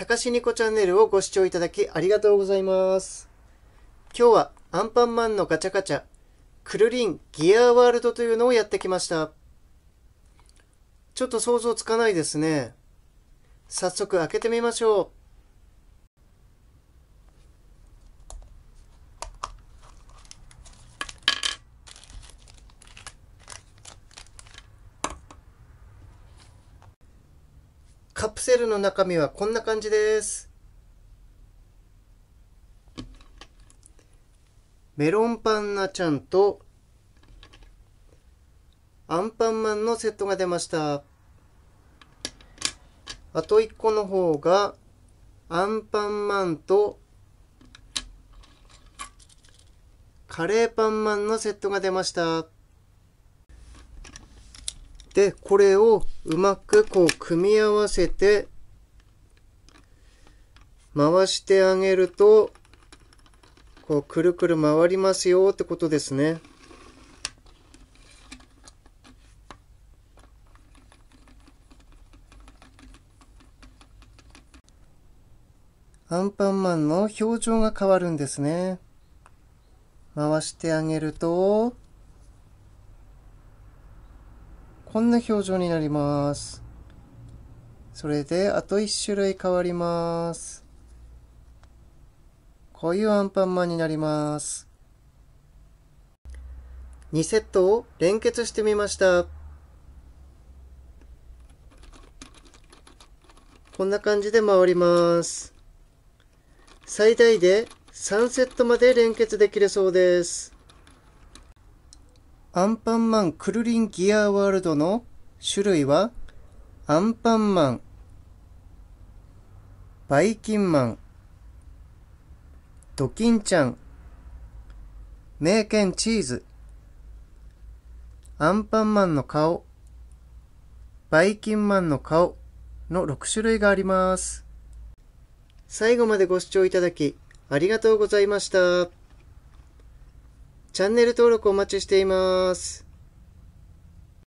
たかしにこチャンネルをご視聴いただきありがとうございます。今日はアンパンマンのガチャガチャ、クルリンギアワールドというのをやってきました。ちょっと想像つかないですね。早速開けてみましょう。カプセルの中身はこんな感じです。メロンパンナちゃんとアンパンマンのセットが出ました。あと1個の方がアンパンマンとカレーパンマンのセットが出ました。で、これをうまくこう組み合わせて、回してあげると、こうくるくる回りますよってことですね。アンパンマンの表情が変わるんですね。回してあげると、こんな表情になります。それで、あと1種類変わります。こういうアンパンマンになります。2セットを連結してみました。こんな感じで回ります。最大で3セットまで連結できるそうです。アンパンマンくるりんギアワールドの種類はアンパンマン、バイキンマン、ドキンちゃん、名犬チーズ、アンパンマンの顔、バイキンマンの顔の6種類があります。最後までご視聴いただきありがとうございました。チャンネル登録お待ちしています。